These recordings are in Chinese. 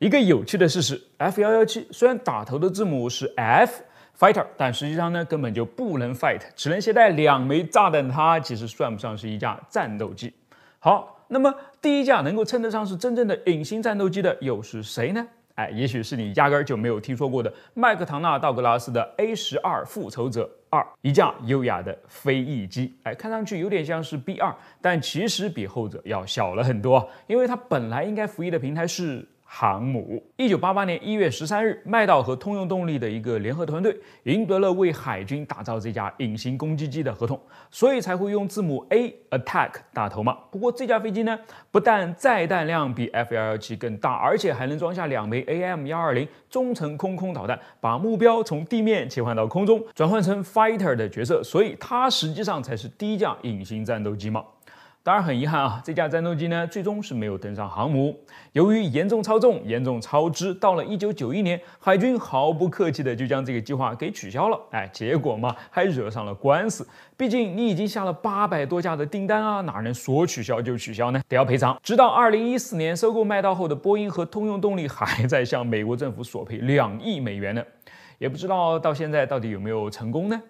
一个有趣的事实：F- 幺幺七虽然打头的字母是 F Fighter，但实际上呢，根本就不能 fight，只能携带两枚炸弹。它其实算不上是一架战斗机。好，那么第一架能够称得上是真正的隐形战斗机的又是谁呢？哎，也许是你压根儿就没有听说过的麦克唐纳道格拉斯的 A 十二复仇者二，一架优雅的飞翼机。哎，看上去有点像是 B 二，但其实比后者要小了很多，因为它本来应该服役的平台是。航母。一九八八年一月十三日，麦道和通用动力的一个联合团队赢得了为海军打造这架隐形攻击机的合同，所以才会用字母 A Attack 打头嘛。不过这架飞机呢，不但载弹量比 F-117 更大，而且还能装下两枚 AM-120 中程空空导弹，把目标从地面切换到空中，转换成 Fighter 的角色，所以它实际上才是第一架隐形战斗机嘛。当然很遗憾啊，这架战斗机呢，最终是没有登上航母。由于严重超重、严重超支，到了一九九一年，海军毫不客气的就将这个计划给取消了。哎，结果嘛，还惹上了官司。毕竟你已经下了八百多架的订单啊，哪能说取消就取消呢？得要赔偿。直到二零一四年收购麦道后的波音和通用动力还在向美国政府索赔两亿美元呢。也不知道到现在到底有没有成功呢？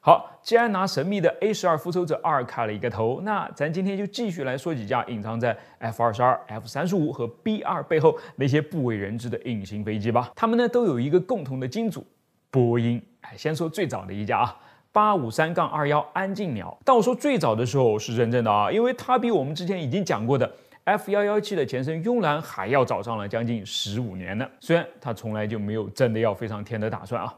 好，既然拿神秘的 A 十二复仇者二开了一个头，那咱今天就继续来说几架隐藏在 F 二十二、F 三十五和 B 二背后那些不为人知的隐形飞机吧。它们呢都有一个共同的金主——波音。哎，先说最早的一架啊，八五三杠二幺安静鸟。但我说最早的时候是真正的啊，因为它比我们之前已经讲过的 F 幺幺七的前身慵懒还要早上了将近十五年呢。虽然它从来就没有真的要飞上天的打算啊。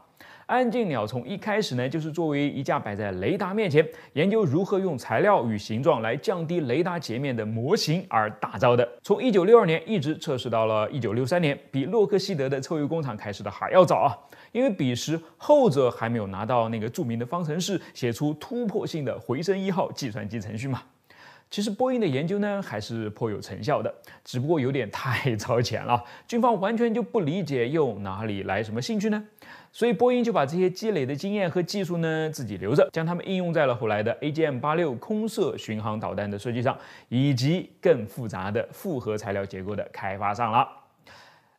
安静鸟从一开始呢，就是作为一架摆在雷达面前，研究如何用材料与形状来降低雷达截面的模型而打造的。从一九六二年一直测试到了一九六三年，比洛克希德的臭鼬工厂开始的还要早啊，因为彼时后者还没有拿到那个著名的方程式，写出突破性的回声一号计算机程序嘛。其实波音的研究呢，还是颇有成效的，只不过有点太 超前了。军方完全就不理解，又哪里来什么兴趣呢？所以波音就把这些积累的经验和技术呢，自己留着，将它们应用在了后来的 AGM 八六空射巡航导弹的设计上，以及更复杂的复合材料结构的开发上了。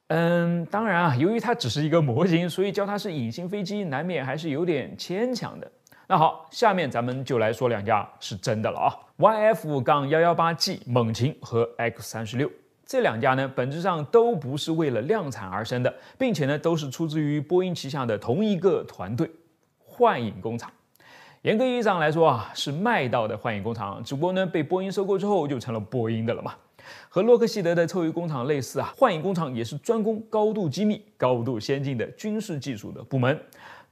嗯，当然啊，由于它只是一个模型，所以叫它是隐形飞机，难免还是有点牵强的。那好，下面咱们就来说两家是真的了啊，YF- 杠幺幺八 G 猛禽和 X 三十六这两家呢，本质上都不是为了量产而生的，并且呢，都是出自于波音旗下的同一个团队——幻影工厂。严格意义上来说啊，是卖到的幻影工厂，只不过呢，被波音收购之后就成了波音的了嘛。和洛克希德的臭鱼工厂类似啊，幻影工厂也是专攻高度机密、高度先进的军事技术的部门。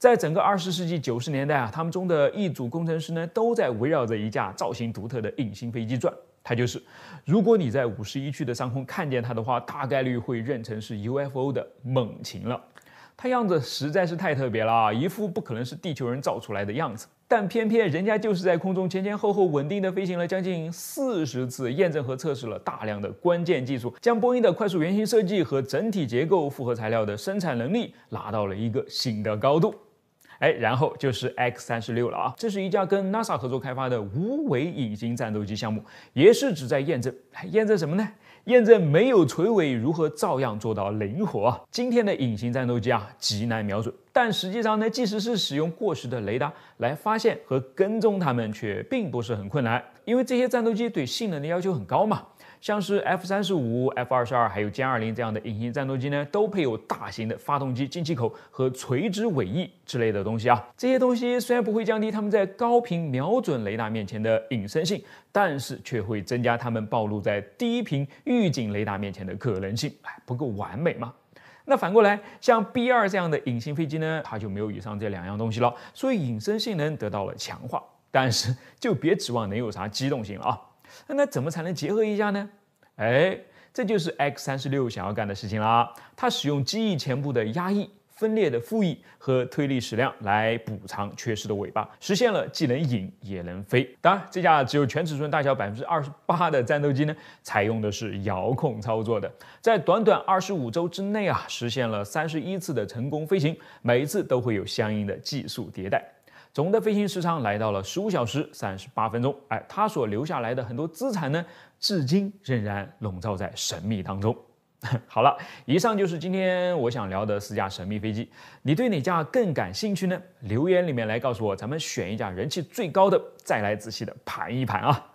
在整个二十世纪九十年代啊，他们中的一组工程师呢，都在围绕着一架造型独特的隐形飞机转。它就是，如果你在五十一区的上空看见它的话，大概率会认成是 UFO 的猛禽了。它样子实在是太特别了，一副不可能是地球人造出来的样子。但偏偏人家就是在空中前前后后稳定的飞行了将近四十次，验证和测试了大量的关键技术，将波音的快速原型设计和整体结构复合材料的生产能力拉到了一个新的高度。哎，然后就是 X 三十六了啊！这是一家跟 NASA 合作开发的无尾隐形战斗机项目，也是旨在验证，验证什么呢？验证没有垂尾如何照样做到灵活啊！今天的隐形战斗机啊，极难瞄准。但实际上呢，即使是使用过时的雷达来发现和跟踪它们，却并不是很困难，因为这些战斗机对性能的要求很高嘛。像是 F 三十五、F 二十二还有歼二零这样的隐形战斗机呢，都配有大型的发动机进气口和垂直尾翼之类的东西啊。这些东西虽然不会降低他们在高频瞄准雷达面前的隐身性，但是却会增加他们暴露在低频预警雷达面前的可能性。哎，不够完美吗？那反过来，像 B 二这样的隐形飞机呢，它就没有以上这两样东西了，所以隐身性能得到了强化，但是就别指望能有啥机动性了啊。那怎么才能结合一下呢？哎，这就是 X 三十六想要干的事情啦。它使用机翼前部的压翼。分裂的副翼和推力矢量来补偿缺失的尾巴，实现了既能引也能飞。当然，这架只有全尺寸大小百分之二十八的战斗机呢，采用的是遥控操作的。在短短二十五周之内啊，实现了三十一次的成功飞行，每一次都会有相应的技术迭代。总的飞行时长来到了十五小时三十八分钟。哎，它所留下来的很多资产呢，至今仍然笼罩在神秘当中。好了，以上就是今天我想聊的四架神秘飞机，你对哪架更感兴趣呢？留言里面来告诉我，咱们选一架人气最高的，再来仔细的盘一盘啊。